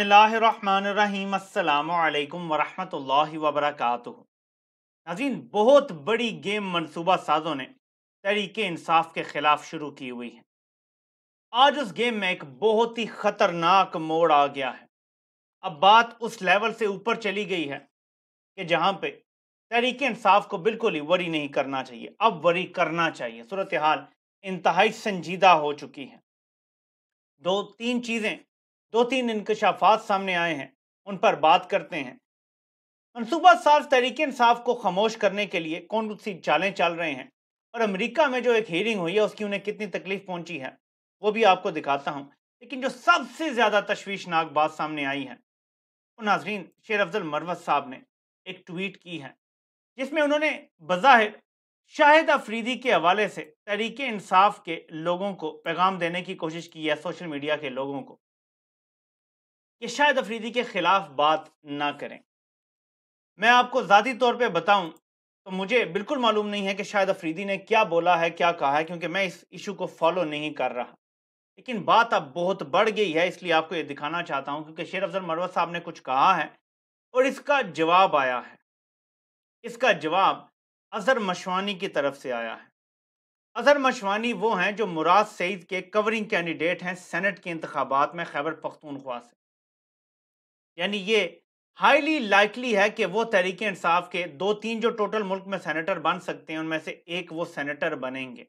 नाजीन बहुत बड़ी गेम मनसूबा साजों ने तरीके इंसाफ के खिलाफ शुरू की हुई है आज उस गेम में एक बहुत ही ख़तरनाक मोड़ आ गया है अब बात उस लेवल से ऊपर चली गई है कि जहां पे तरीके इंसाफ को बिल्कुल ही वरी नहीं करना चाहिए अब वरी करना चाहिए सूरत हाल इंतहाई संजीदा हो चुकी है दो तीन चीज़ें दो तीन इंकशाफात सामने आए हैं उन पर बात करते हैं मनसूबा साज तहरीक इंसाफ को खामोश करने के लिए कौन सी चालें चल रहे हैं और अमेरिका में जो एक हियरिंग हुई है उसकी उन्हें कितनी तकलीफ पहुंची है वो भी आपको दिखाता हूँ लेकिन जो सबसे ज़्यादा तश्वीशनाक बात सामने आई है वो नाजरीन शेर अफजल मरवत साहब ने एक ट्वीट की है जिसमें उन्होंने बज़ाहिर शाहिद अफरीदी के हवाले से तहरीक इंसाफ के लोगों को पैगाम देने की कोशिश की है सोशल मीडिया के लोगों को कि शायद अफरीदी के ख़िलाफ़ बात ना करें मैं आपको ज़ाती तौर पे बताऊं तो मुझे बिल्कुल मालूम नहीं है कि शायद अफरीदी ने क्या बोला है क्या कहा है क्योंकि मैं इस इशू को फॉलो नहीं कर रहा लेकिन बात अब बहुत बढ़ गई है इसलिए आपको ये दिखाना चाहता हूँ क्योंकि शेर अफजल मरवत साहब ने कुछ कहा है और इसका जवाब आया है इसका जवाब अजहर मशवानी की तरफ से आया है अजहर मशवानी वो हैं जो मुराद सईद के कवरिंग कैंडिडेट हैं सेनेट के इंतबात में खैबर पख्तूनख्वा से यानी ये हाईली लाइकली है कि वो तहरीक इंसाफ के दो तीन जो टोटल मुल्क में सेनेटर बन सकते हैं उनमें से एक वो सेनेटर बनेंगे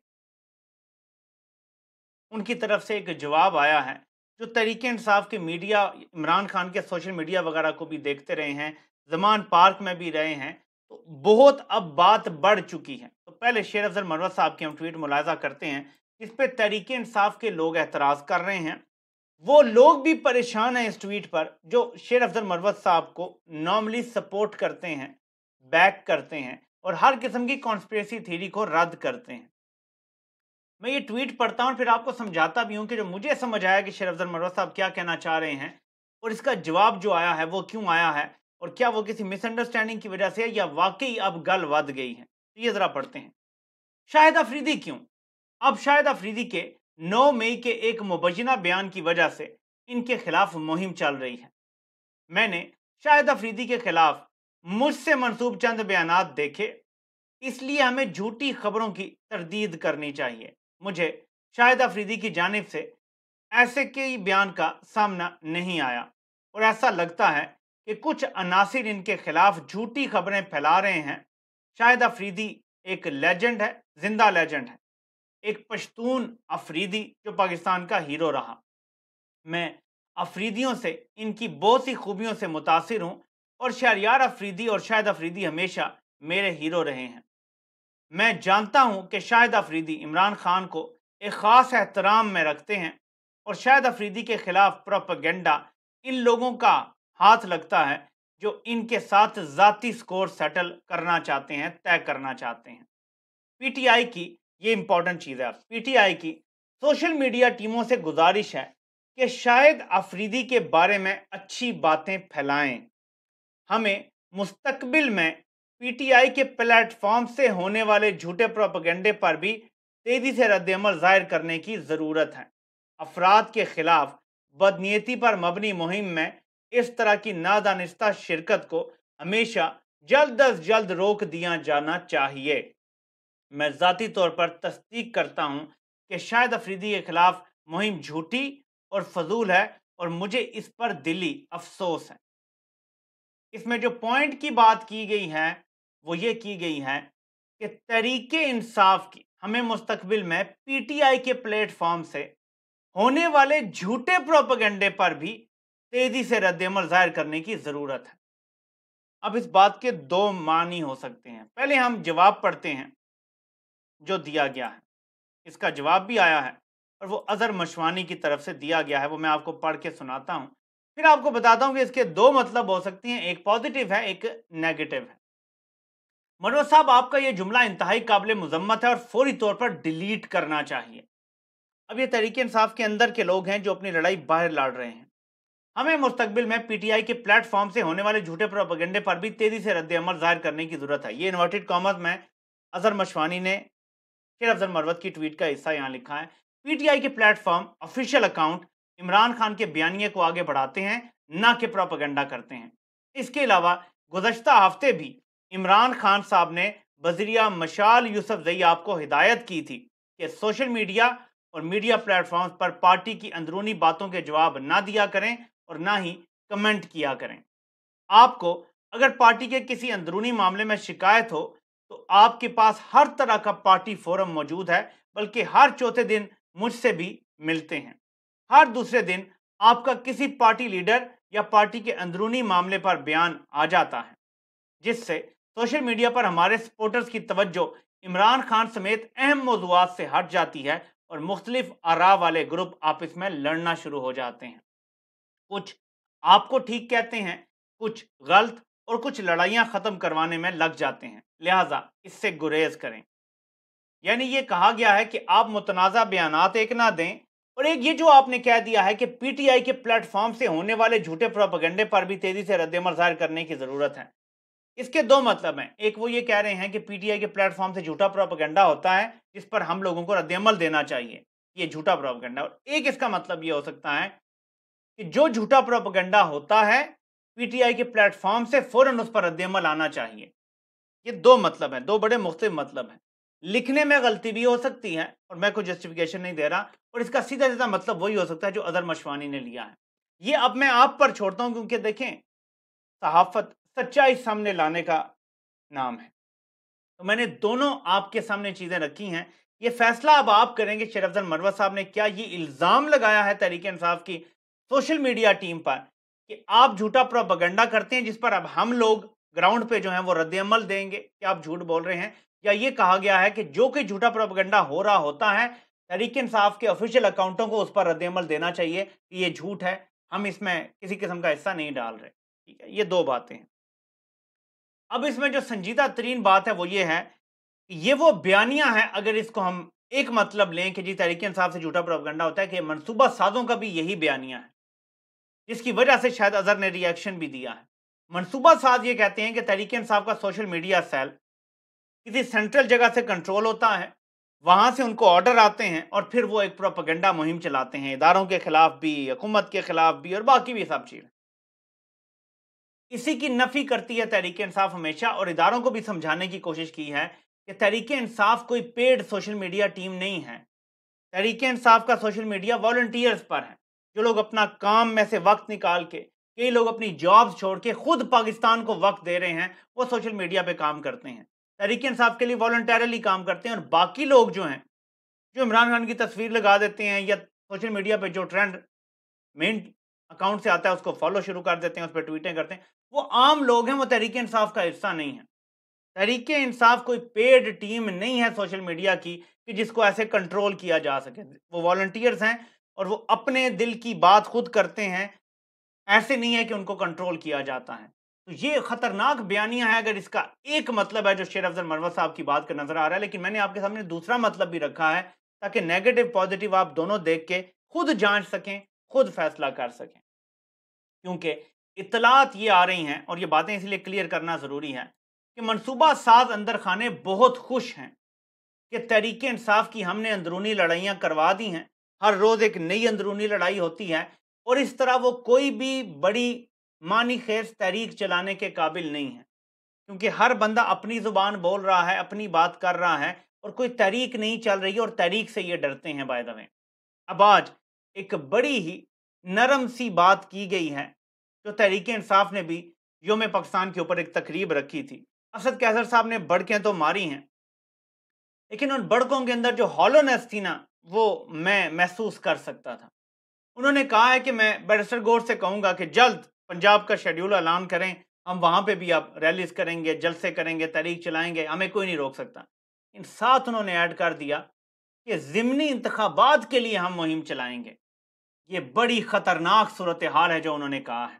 उनकी तरफ से एक जवाब आया है जो तहरीक इंसाफ के मीडिया इमरान खान के सोशल मीडिया वगैरह को भी देखते रहे हैं जमान पार्क में भी रहे हैं तो बहुत अब बात बढ़ चुकी है तो पहले शेर अफजल मरवत साहब के हम ट्वीट मुलायजा करते हैं इस पर तहरीक इंसाफ के लोग एतराज़ कर रहे हैं वो लोग भी परेशान हैं इस ट्वीट पर जो शेर अफजल मरवत साहब को नॉर्मली सपोर्ट करते हैं बैक करते हैं और हर किस्म की कॉन्स्परेसी थ्योरी को रद्द करते हैं मैं ये ट्वीट पढ़ता हूँ फिर आपको समझाता भी हूँ कि जो मुझे समझ आया कि शेर अफजल मरवत साहब क्या कहना चाह रहे हैं और इसका जवाब जो आया है वो क्यों आया है और क्या वो किसी मिसअंडरस्टैंडिंग की वजह से या वाकई अब गल वध गई है तो ये ज़रा पढ़ते हैं शाहिद अफरीदी क्यों अब शाहिद अफरीदी के 9 मई के एक मुबजना बयान की वजह से इनके खिलाफ मुहिम चल रही है मैंने शाहिद अफरीदी के खिलाफ मुझसे मनसूब चंद बयान देखे इसलिए हमें झूठी खबरों की तरदीद करनी चाहिए मुझे शाहिद अफरीदी की जानब से ऐसे कई बयान का सामना नहीं आया और ऐसा लगता है कि कुछ अनासर इनके खिलाफ झूठी खबरें फैला रहे हैं शाहिद अफरीदी एक लेजेंड है जिंदा लेजेंड है एक पश्तून अफरीदी जो पाकिस्तान का हीरो रहा मैं अफरीदियों से इनकी बहुत सी खूबियों से मुतासर हूँ और शहरियार अफरीदी और शाहिद अफरीदी हमेशा मेरे हीरो रहे हैं मैं जानता हूँ कि शाहिद अफरीदी इमरान खान को एक ख़ास एहतराम में रखते हैं और शाहिद अफरीदी के ख़िलाफ़ प्रोपगेंडा इन लोगों का हाथ लगता है जो इनके साथ ज़ाती स्कोर सेटल करना चाहते हैं तय करना चाहते हैं पीटीआई की ये इंपॉर्टेंट चीज़ है पीटीआई की सोशल मीडिया टीमों से गुजारिश है कि शायद अफरीदी के बारे में अच्छी बातें फैलाएं हमें मुस्तकबिल में पीटीआई के प्लेटफॉर्म से होने वाले झूठे प्रोपगेंडे पर भी तेज़ी से रद्दमल जाहिर करने की ज़रूरत है अफराद के खिलाफ बदनीति पर मबनी मुहिम में इस तरह की नादानिस्ता शिरकत को हमेशा जल्द अज जल्द रोक दिया जाना चाहिए मैं जतीी तौर पर तस्दीक करता हूँ कि शायद अफरीदी के खिलाफ मुहिम झूठी और फजूल है और मुझे इस पर दिली अफसोस है इसमें जो पॉइंट की बात की गई है वो ये की गई है कि तरीके इंसाफ की हमें मुस्तबिल में पी टी आई के प्लेटफॉर्म से होने वाले झूठे प्रोपगेंडे पर भी तेजी से रद्दमल जाहिर करने की ज़रूरत है अब इस बात के दो मानी हो सकते हैं पहले हम जवाब पढ़ते हैं जो दिया गया है इसका जवाब भी आया है और वो अजहर मशवानी की तरफ से दिया गया है वो मैं आपको पढ़ के सुनाता हूँ फिर आपको बताता हूँ कि इसके दो मतलब हो सकती हैं एक पॉजिटिव है एक नेगेटिव है मनोज साहब आपका ये जुमला इंतहाई काबिल मजम्मत है और फौरी तौर पर डिलीट करना चाहिए अब ये तरीके इंसाफ के अंदर के लोग हैं जो अपनी लड़ाई बाहर लड़ रहे हैं हमें मुस्तबिल में पीटीआई के प्लेटफॉर्म से होने वाले झूठे प्रोपेगेंडे पर भी तेजी से रद्द अमल जाहिर करने की जरूरत है ये इन्वर्टेड कॉमर्स में अजहर मशवानी ने शेर अफजल मरवत की ट्वीट का हिस्सा यहाँ लिखा है पीटीआई के platform official account Imran Khan के बयानिए को आगे बढ़ाते हैं ना कि प्रोपागेंडा करते हैं इसके अलावा गुजशत हफ्ते भी इमरान खान साहब ने बजरिया मशाल यूसफ जई आपको हिदायत की थी कि सोशल मीडिया और मीडिया प्लेटफॉर्म्स पर पार्टी की अंदरूनी बातों के जवाब ना दिया करें और ना ही कमेंट किया करें आपको अगर पार्टी के किसी अंदरूनी मामले में शिकायत हो तो आपके पास हर तरह का पार्टी फोरम मौजूद है बल्कि हर चौथे दिन मुझसे भी मिलते हैं हर दूसरे दिन आपका किसी पार्टी लीडर या पार्टी के अंदरूनी मामले पर बयान आ जाता है जिससे सोशल मीडिया पर हमारे सपोर्टर्स की तवज्जो इमरान खान समेत अहम मौजूद से हट जाती है और मुख्तलिफ आरा वाले ग्रुप आपस में लड़ना शुरू हो जाते हैं कुछ आपको ठीक कहते हैं कुछ गलत और कुछ लड़ाइयाँ ख़त्म करवाने में लग जाते हैं लिहाजा इससे गुरेज करें यानी ये कहा गया है कि आप मुतनाजा बयान एक ना दें और एक ये जो आपने कह दिया है कि पीटीआई के प्लेटफॉर्म से होने वाले झूठे प्रोपगंडे पर भी तेज़ी से रद्दमल जाहिर करने की ज़रूरत है इसके दो मतलब हैं एक वो ये कह रहे हैं कि पीटीआई के प्लेटफॉर्म से झूठा प्रोपगंडा होता है जिस पर हम लोगों को रद्दमल देना चाहिए ये झूठा प्रोपगंडा और एक इसका मतलब ये हो सकता है कि जो झूठा प्रोपगंडा होता है पीटीआई के प्लेटफॉर्म से फौरन उस पर रद्दमल आना चाहिए ये दो मतलब हैं दो बड़े मुख्त मतलब हैं लिखने में गलती भी हो सकती है और मैं कोई जस्टिफिकेशन नहीं दे रहा और इसका सीधा सीधा मतलब वही हो सकता है जो अदर मशवानी ने लिया है ये अब मैं आप पर छोड़ता हूँ क्योंकि देखें सहाफत सच्चाई सामने लाने का नाम है तो मैंने दोनों आपके सामने चीज़ें रखी हैं ये फैसला अब आप करेंगे शेर अफजल मरवा साहब ने क्या ये इल्ज़ाम लगाया है तहरीक इंसाफ की सोशल मीडिया टीम पर कि आप झूठा प्रोपगंडा करते हैं जिस पर अब हम लोग ग्राउंड पे जो है वो रद्दमल देंगे कि आप झूठ बोल रहे हैं या ये कहा गया है कि जो कि झूठा प्रोपगंडा हो रहा होता है तरीके इंसाफ के ऑफिशियल अकाउंटों को उस पर रद्दमल देना चाहिए कि ये झूठ है हम इसमें किसी किस्म का हिस्सा नहीं डाल रहे ठीक है ये दो बातें हैं अब इसमें जो संजीदा तरीन बात है वो ये है ये वो बयानियां हैं अगर इसको हम एक मतलब लें कि जी तरीके इंसाफ से झूठा प्रोपगंडा होता है कि मनसूबा साजों का भी यही बयानिया है जिसकी वजह से शायद अजहर ने रिएक्शन भी दिया है मनसूबा साज ये कहते हैं कि तहरीक इंसाब का सोशल मीडिया सेल किसी सेंट्रल जगह से कंट्रोल होता है वहाँ से उनको ऑर्डर आते हैं और फिर वो एक प्रोपागेंडा मुहिम चलाते हैं इदारों के खिलाफ भी हुकूमत के खिलाफ भी और बाकी भी सब चीज़ इसी की नफी करती है तहरीक इंसाफ हमेशा और इदारों को भी समझाने की कोशिश की है कि तहरीक इंसाफ कोई पेड सोशल मीडिया टीम नहीं है तहरीक इंसाफ का सोशल मीडिया वॉल्टियर्स पर है जो लोग अपना काम में से वक्त निकाल के कई लोग अपनी जॉब छोड़ के खुद पाकिस्तान को वक्त दे रहे हैं वो सोशल मीडिया पे काम करते हैं तहरीक इंसाफ के लिए वॉल्टरली काम करते हैं और बाकी लोग जो हैं जो इमरान खान की तस्वीर लगा देते हैं या सोशल मीडिया पे जो ट्रेंड मेन अकाउंट से आता है उसको फॉलो शुरू कर देते हैं उस पर ट्वीटें करते हैं वो आम लोग हैं वो तहरीक इंसाफ का हिस्सा नहीं है तहरीक इंसाफ कोई पेड टीम नहीं है सोशल मीडिया की कि जिसको ऐसे कंट्रोल किया जा सके वो वॉल्टियर्स हैं और वो अपने दिल की बात खुद करते हैं ऐसे नहीं है कि उनको कंट्रोल किया जाता है तो ये खतरनाक बयानियां हैं अगर इसका एक मतलब है जो शेर अफजल मरवा साहब की बात का नजर आ रहा है लेकिन मैंने आपके सामने दूसरा मतलब भी रखा है ताकि नेगेटिव पॉजिटिव आप दोनों देख के खुद जांच सकें खुद फैसला कर सकें क्योंकि इतलात ये आ रही हैं और ये बातें इसलिए क्लियर करना ज़रूरी है कि मनसूबा साज अंदर खाने बहुत खुश हैं कि तहरीक इंसाफ की हमने अंदरूनी लड़ाइयाँ करवा दी हैं हर रोज एक नई अंदरूनी लड़ाई होती है और इस तरह वो कोई भी बड़ी मानी खेज तहरीक चलाने के काबिल नहीं है क्योंकि हर बंदा अपनी जुबान बोल रहा है अपनी बात कर रहा है और कोई तहरीक नहीं चल रही और तहरीक से ये डरते हैं बाय द अब आज एक बड़ी ही नरम सी बात की गई है जो तहरीक इंसाफ ने भी योम पाकिस्तान के ऊपर एक तकरीब रखी थी असद कैसर साहब ने बड़कें तो मारी हैं लेकिन उन बड़कों के अंदर जो हॉलोनेस थी ना वो मैं महसूस कर सकता था उन्होंने कहा है कि मैं बैरिस्टर गौर से कहूँगा कि जल्द पंजाब का शेड्यूल ऐलान करें हम वहाँ पे भी आप रैलीज करेंगे जलसे करेंगे तारीख चलाएंगे हमें कोई नहीं रोक सकता इन साथ उन्होंने ऐड कर दिया कि ज़मनी इंतबात के लिए हम मुहिम चलाएंगे ये बड़ी ख़तरनाक सूरत हाल है जो उन्होंने कहा है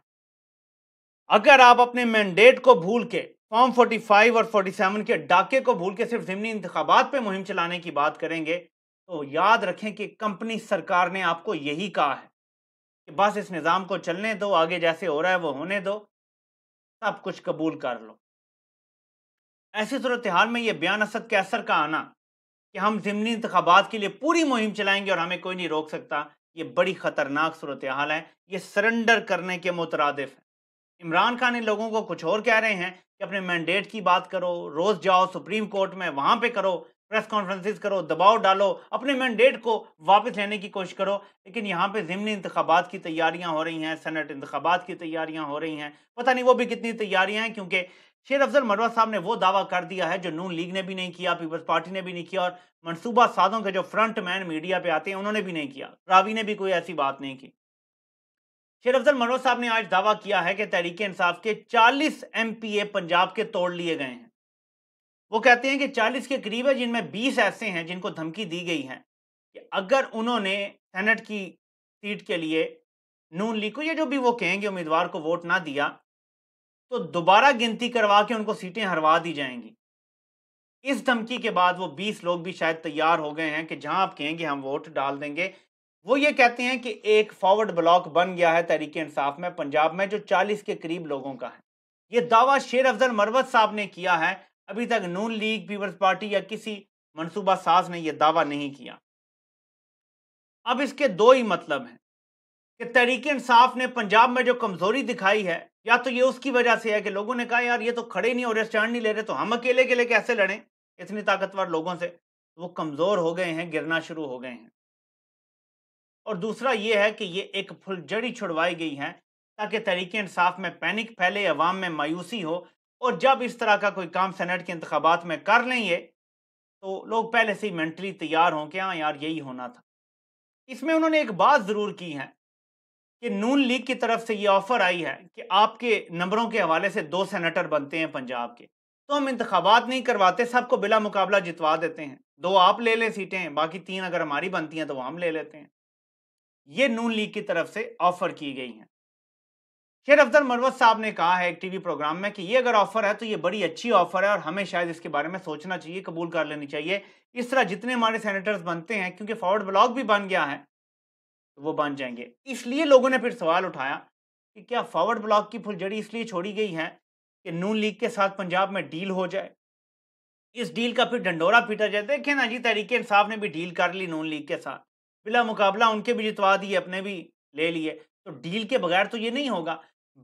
अगर आप अपने मैंडेट को भूल के फॉर्म 45 और 47 के डाके को भूल के सिर्फ ज़मनी इंतबात पर मुहिम चलाने की बात करेंगे तो याद रखें कि कंपनी सरकार ने आपको यही कहा है कि बस इस निज़ाम को चलने दो आगे जैसे हो रहा है वो होने दो सब कुछ कबूल कर लो ऐसी सूरत तो हाल में ये बयान असद के असर का आना कि हम ज़मनी इंतबात के लिए पूरी मुहिम चलाएंगे और हमें कोई नहीं रोक सकता ये बड़ी ख़तरनाक सूरत हाल है ये सरेंडर करने के मुतरदफ है इमरान खान इन लोगों को कुछ और कह रहे हैं कि अपने मैंडेट की बात करो रोज़ जाओ सुप्रीम कोर्ट में वहाँ पे करो प्रेस कॉन्फ्रेंसिस करो दबाव डालो अपने मैंडेट को वापस लेने की कोशिश करो लेकिन यहाँ पे जिमनी इंतबात की तैयारियाँ हो रही हैं सेनेट इंतबात की तैयारियाँ हो रही हैं पता नहीं वो भी कितनी तैयारियाँ हैं क्योंकि शेर अफजल मरवा साहब ने वो दावा कर दिया है जो नून लीग ने भी नहीं किया पीपल्स पार्टी ने भी नहीं किया और मनसूबा साधों के जो फ्रंट मैन मीडिया पे आते हैं उन्होंने भी नहीं किया रावी ने भी कोई ऐसी बात नहीं की शेर अफजल मरवा साहब ने आज दावा किया है कि तहरीक इंसाफ के पी ए पंजाब के तोड़ लिए गए हैं वो कहते हैं कि 40 के करीब है जिनमें 20 ऐसे हैं जिनको धमकी दी गई है कि अगर उन्होंने सेनेट की सीट के लिए नून लीग को या जो भी वो कहेंगे उम्मीदवार को वोट ना दिया तो दोबारा गिनती करवा के उनको सीटें हरवा दी जाएंगी इस धमकी के बाद वो 20 लोग भी शायद तैयार हो गए हैं कि जहां आप कहेंगे हम वोट डाल देंगे वो ये कहते हैं कि एक फॉरवर्ड ब्लॉक बन गया है तरीके इंसाफ में पंजाब में जो 40 के करीब लोगों का है ये दावा शेर अफजल मरवत साहब ने किया है अभी तक नून लीग पीपल्स पार्टी या किसी मनसूबा साज ने यह दावा नहीं किया अब इसके दो ही मतलब हैं कि तहरीक इंसाफ ने पंजाब में जो कमजोरी दिखाई है या तो ये उसकी वजह से है कि लोगों ने कहा यार ये तो खड़े नहीं हो रहे स्टैंड नहीं ले रहे तो हम अकेले अकेले कैसे लड़ें इतनी ताकतवर लोगों से तो वो कमजोर हो गए हैं गिरना शुरू हो गए हैं और दूसरा ये है कि ये एक फुलझड़ी छुड़वाई गई है ताकि तहरीक इंसाफ में पैनिक फैले अवाम में मायूसी हो और जब इस तरह का कोई काम सेनेट के इंतबात में कर लेंगे तो लोग पहले से ही मेंटली तैयार हों कि हाँ यार यही होना था इसमें उन्होंने एक बात ज़रूर की है कि नून लीग की तरफ से ये ऑफ़र आई है कि आपके नंबरों के हवाले से दो सेनेटर बनते हैं पंजाब के तो हम इंतबात नहीं करवाते सबको बिला मुकाबला जितवा देते हैं दो आप ले लें सीटें बाकी तीन अगर हमारी बनती हैं तो वो हम ले लेते हैं ये नून लीग की तरफ से ऑफ़र की गई हैं शेर अफजल मरवत साहब ने कहा है एक टीवी प्रोग्राम में कि ये अगर ऑफर है तो ये बड़ी अच्छी ऑफर है और हमें शायद इसके बारे में सोचना चाहिए कबूल कर लेनी चाहिए इस तरह जितने हमारे सेनेटर्स बनते हैं क्योंकि फॉरवर्ड ब्लॉक भी बन गया है तो वो बन जाएंगे इसलिए लोगों ने फिर सवाल उठाया कि क्या फॉरवर्ड ब्लॉक की फुलझड़ी इसलिए छोड़ी गई है कि नून लीग के साथ पंजाब में डील हो जाए इस डील का फिर डंडोरा पीटा जाए देखे ना जी तहरीक इंसाफ ने भी डील कर ली नून लीग के साथ बिला मुकाबला उनके भी जितवा दिए अपने भी ले लिए तो डील के बगैर तो ये नहीं होगा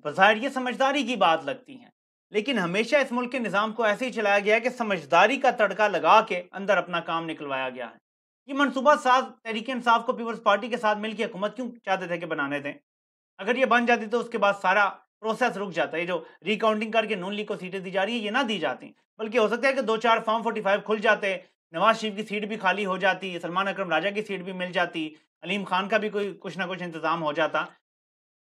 बाहर ये समझदारी की बात लगती हैं लेकिन हमेशा इस मुल्क के निज़ाम को ऐसे ही चलाया गया है कि समझदारी का तड़का लगा के अंदर अपना काम निकलवाया गया है ये मनसूबा साज तहरीक इंसाफ को पीपल्स पार्टी के साथ मिलकर हुकूमत क्यों चाहते थे कि बनाने दें अगर ये बन जाती तो उसके बाद सारा प्रोसेस रुक जाता है जो रिकाउंटिंग करके नून लीग को सीटें दी जा रही है ये ना दी जाती बल्कि हो सकता है कि दो चार फॉर्म फोर्टी फाइव खुल जाते नवाज शरीफ की सीट भी खाली हो जाती सलमान अक्रम राजा की सीट भी मिल जाती अलीम खान का भी कोई कुछ ना कुछ इंतजाम हो जाता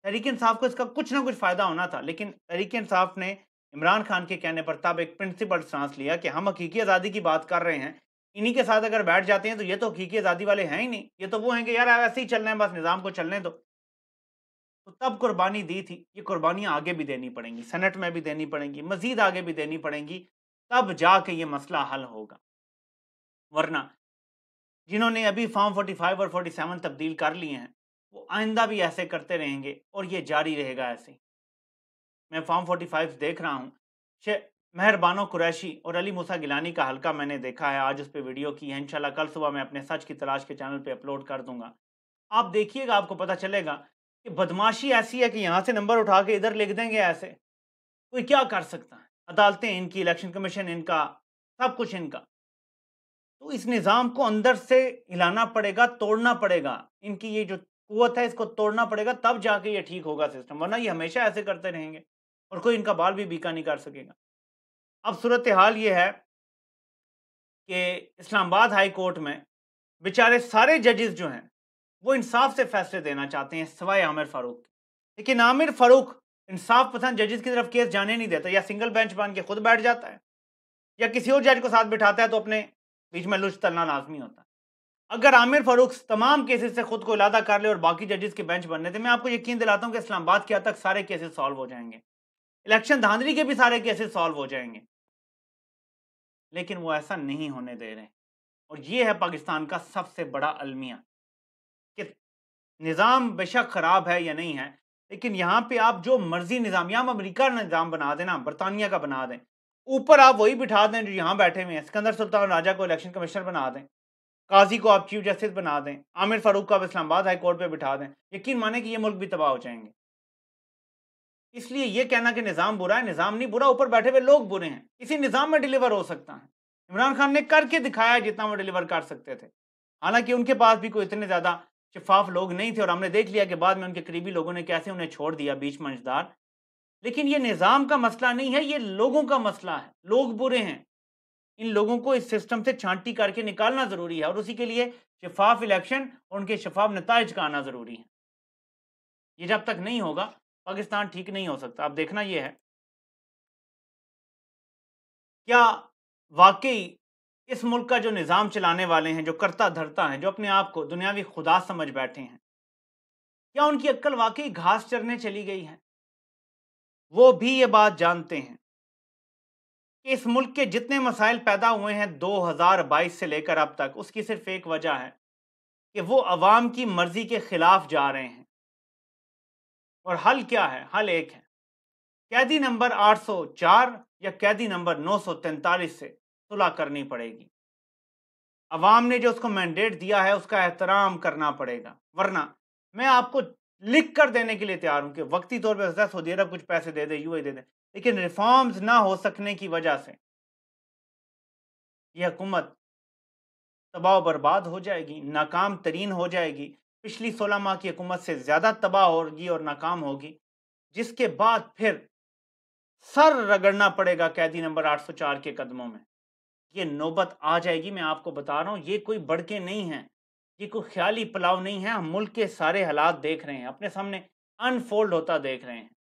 तहरीक इंसाफ को इसका कुछ ना कुछ फ़ायदा होना था लेकिन तहरीक इंसाफ ने इमरान खान के कहने पर तब एक प्रिंसिपल सांस लिया कि हम हकीकी आज़ादी की बात कर रहे हैं इन्हीं के साथ अगर बैठ जाते हैं तो ये तो हकीकी आज़ादी वाले हैं ही नहीं ये तो वो हैं कि यार ऐसे ही चलना है बस निज़ाम को चलने दो तो तब कुर्बानी दी थी ये कुर्बानियाँ आगे भी देनी पड़ेंगी सेनेट में भी देनी पड़ेंगी मज़ीद आगे भी देनी पड़ेंगी तब जाके ये मसला हल होगा वरना जिन्होंने अभी फॉर्म 45 और 47 तब्दील कर लिए हैं वो आइंदा भी ऐसे करते रहेंगे और ये जारी रहेगा ऐसे मैं फॉर्म 45 देख रहा हूँ मेहरबानो कुरैशी और अली मूसा गिलानी का हल्का मैंने देखा है आज उस पर वीडियो की है इनशाला कल सुबह मैं अपने सच की तलाश के चैनल पर अपलोड कर दूंगा आप देखिएगा आपको पता चलेगा कि बदमाशी ऐसी है कि यहाँ से नंबर उठा के इधर लिख देंगे ऐसे कोई क्या कर सकता है अदालतें इनकी इलेक्शन कमीशन इनका सब कुछ इनका तो इस निज़ाम को अंदर से हिलाना पड़ेगा तोड़ना पड़ेगा इनकी ये जो कुत है इसको तोड़ना पड़ेगा तब जाके ये ठीक होगा सिस्टम वरना ये हमेशा ऐसे करते रहेंगे और कोई इनका बाल भी बीका नहीं कर सकेगा अब सूरत हाल ये है कि इस्लामाबाद हाई कोर्ट में बेचारे सारे जजेस जो हैं वो इंसाफ से फैसले देना चाहते हैं सवाए आमिर फारूक लेकिन आमिर फारूक इंसाफ पसंद जजेस की तरफ केस जाने नहीं देता या सिंगल बेंच बन के खुद बैठ जाता है या किसी और जज को साथ बिठाता है तो अपने बीच में लुच तलना लाजमी होता है अगर आमिर फारूक तमाम केसेस से खुद को इलादा कर ले और बाकी जजेस के बेंच बनने थे तो मैं आपको यकीन दिलाता हूँ कि इस्लामाबाद के हद तक सारे केसेस सॉल्व हो जाएंगे इलेक्शन धांधली के भी सारे केसेस सॉल्व हो जाएंगे लेकिन वो ऐसा नहीं होने दे रहे और ये है पाकिस्तान का सबसे बड़ा अलमिया कि निज़ाम बेशक ख़राब है या नहीं है लेकिन यहाँ पे आप जो मर्जी निज़ाम यहाँ अमरीका निज़ाम बना देना बरतानिया का बना दें ऊपर आप वही बिठा दें जो यहाँ बैठे हुए हैं सिकंदर सुल्तान राजा को इलेक्शन कमिश्नर बना दें काजी को आप चीफ जस्टिस बना दें आमिर फारूक को आप इस्लामाबाद हाई कोर्ट पर बिठा दें यकीन माने कि ये मुल्क भी तबाह हो जाएंगे इसलिए ये कहना कि निज़ाम बुरा है निज़ाम नहीं बुरा ऊपर बैठे हुए लोग बुरे हैं इसी निज़ाम में डिलीवर हो सकता है इमरान खान ने करके दिखाया जितना वो डिलीवर कर सकते थे हालांकि उनके पास भी कोई इतने ज़्यादा शिफाफ लोग नहीं थे और हमने देख लिया कि बाद में उनके करीबी लोगों ने कैसे उन्हें छोड़ दिया बीच मंझदार लेकिन ये निज़ाम का मसला नहीं है ये लोगों का मसला है लोग बुरे हैं इन लोगों को इस सिस्टम से छांटी करके निकालना ज़रूरी है और उसी के लिए शफाफ इलेक्शन और उनके शफाफ नतज का आना ज़रूरी है ये जब तक नहीं होगा पाकिस्तान ठीक नहीं हो सकता अब देखना यह है क्या वाकई इस मुल्क का जो निज़ाम चलाने वाले हैं जो करता धरता हैं जो अपने आप को दुनियावी खुदा समझ बैठे हैं क्या उनकी अक्ल वाकई घास चरने चली गई है वो भी ये बात जानते हैं इस मुल्क के जितने मसाइल पैदा हुए हैं 2022 से लेकर अब तक उसकी सिर्फ एक वजह है कि वो अवाम की मर्जी के ख़िलाफ़ जा रहे हैं और हल क्या है हल एक है कैदी नंबर 804 या कैदी नंबर 943 से सुलह करनी पड़ेगी अवाम ने जो उसको मैंडेट दिया है उसका एहतराम करना पड़ेगा वरना मैं आपको लिख कर देने के लिए तैयार हूं कि वक्ती तौर पर सऊदी अरब कुछ पैसे दे दे यूए दे दे लेकिन रिफॉर्म्स ना हो सकने की वजह से यह हुकूमत तबाह बर्बाद हो जाएगी नाकाम तरीन हो जाएगी पिछली सोलह माह की हुकूमत से ज़्यादा तबाह होगी और नाकाम होगी जिसके बाद फिर सर रगड़ना पड़ेगा कैदी नंबर 804 के कदमों में ये नौबत आ जाएगी मैं आपको बता रहा हूँ ये कोई बड़के नहीं है ये कोई ख्याली पलाव नहीं है हम मुल्क के सारे हालात देख रहे हैं अपने सामने अनफोल्ड होता देख रहे हैं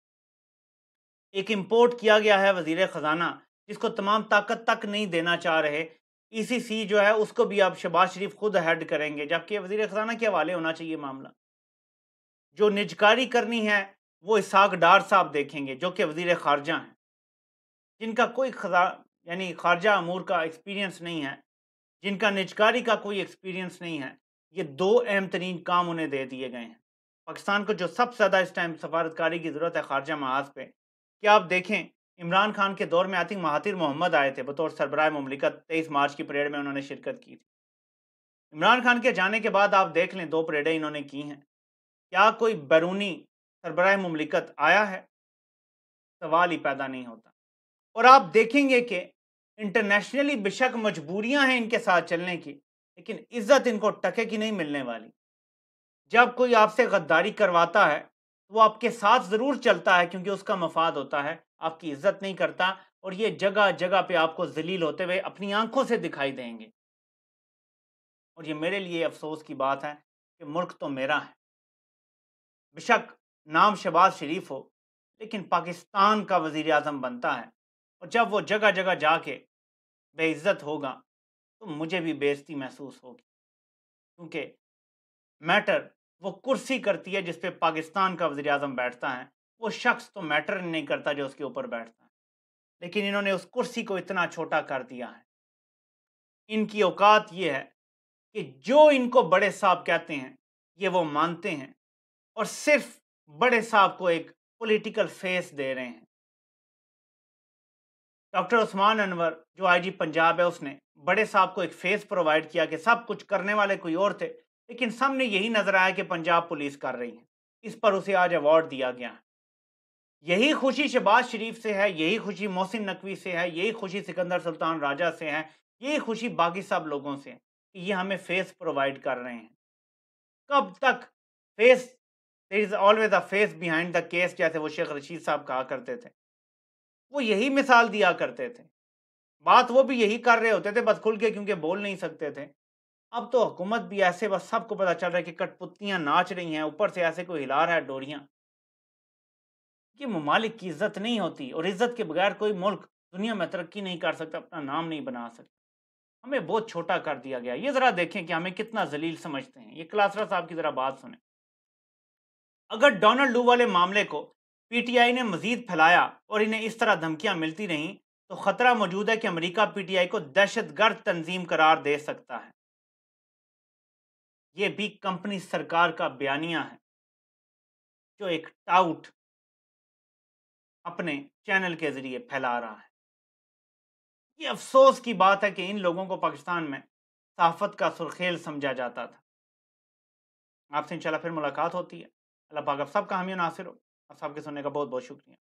एक इम्पोर्ट किया गया है वजीर ख़जाना जिसको तमाम ताकत तक नहीं देना चाह रहे ईसीसी e जो है उसको भी अब शबाज शरीफ खुद हेड करेंगे जबकि वजीर ख़जाना के हवाले होना चाहिए मामला जो निजकारी करनी है वो इसाक डार साहब देखेंगे जो कि वजीर खारजा हैं जिनका कोई खजा यानी खारजा अमूर का एक्सपीरियंस नहीं है जिनका निजकारी का कोई एक्सपीरियंस नहीं है ये दो अहम तरीन काम उन्हें दे दिए गए हैं पाकिस्तान को जो सबसे ज़्यादा इस टाइम सफारतकारी की ज़रूरत है खारजा महाज पे कि आप देखें इमरान खान के दौर में आई थिंक महातिर मोहम्मद आए थे बतौर सरबराह ममलिकत तेईस मार्च की परेड में उन्होंने शिरकत की थी इमरान खान के जाने के बाद आप देख लें दो परेडें इन्होंने की हैं क्या कोई बैरूनी सरबराह ममलिकत आया है सवाल ही पैदा नहीं होता और आप देखेंगे कि इंटरनेशनली बेशक मजबूरियां हैं इनके साथ चलने की लेकिन इज्जत इनको टके की नहीं मिलने वाली जब कोई आपसे गद्दारी करवाता है वो आपके साथ ज़रूर चलता है क्योंकि उसका मफाद होता है आपकी इज्जत नहीं करता और ये जगह जगह पे आपको जलील होते हुए अपनी आंखों से दिखाई देंगे और ये मेरे लिए अफसोस की बात है कि मुल्क तो मेरा है बेशक नाम शहबाज शरीफ हो लेकिन पाकिस्तान का वजीर अजम बनता है और जब वो जगह जगह जाके बेइज्जत होगा तो मुझे भी बेइज्जती महसूस होगी क्योंकि मैटर वो कुर्सी करती है जिसपे पाकिस्तान का वजी अजम बैठता है वो शख्स तो मैटर नहीं करता जो उसके ऊपर बैठता है लेकिन इन्होंने उस कुर्सी को इतना छोटा कर दिया है इनकी औकात ये है कि जो इनको बड़े साहब कहते हैं ये वो मानते हैं और सिर्फ बड़े साहब को एक पॉलिटिकल फेस दे रहे हैं डॉक्टर उस्मान अनवर जो आईजी पंजाब है उसने बड़े साहब को एक फेस प्रोवाइड किया कि सब कुछ करने वाले कोई और थे लेकिन सामने यही नजर आया कि पंजाब पुलिस कर रही है इस पर उसे आज अवार्ड दिया गया यही खुशी शहबाज शरीफ से है यही खुशी मोहसिन नकवी से है यही खुशी सिकंदर सुल्तान राजा से है यही खुशी बाकी सब लोगों से है कि ये हमें फेस प्रोवाइड कर रहे हैं कब तक face there is always a face behind the case जैसे वो शेख रशीद साहब कहा करते थे वो यही मिसाल दिया करते थे बात वो भी यही कर रहे होते थे बस खुल के क्योंकि बोल नहीं सकते थे अब तो हुकूमत भी ऐसे बस सबको पता चल रहा है कि कटपुतियां नाच रही हैं ऊपर से ऐसे कोई हिला रहा है डोरिया कि ममालिक की इज्जत नहीं होती और इज्जत के बगैर कोई मुल्क दुनिया में तरक्की नहीं कर सकता अपना नाम नहीं बना सकता हमें बहुत छोटा कर दिया गया ये ज़रा देखें कि हमें कितना जलील समझते हैं ये क्लासरा साहब की ज़रा बात सुने अगर डोनाल्ड लू वाले मामले को पीटीआई ने मजीद फैलाया और इन्हें इस तरह धमकियां मिलती रहीं तो ख़तरा मौजूद है कि अमेरिका पीटीआई को दहशत गर्द तंजीम करार दे सकता है ये भी कंपनी सरकार का बयानिया है जो एक टाउट अपने चैनल के जरिए फैला रहा है ये अफसोस की बात है कि इन लोगों को पाकिस्तान में सहाफत का सुरखेल समझा जाता था आपसे इंशाल्लाह फिर मुलाकात होती है अल्लाह पाक आप सबका हामी नासिर हो आप सबके सुनने का बहुत बहुत शुक्रिया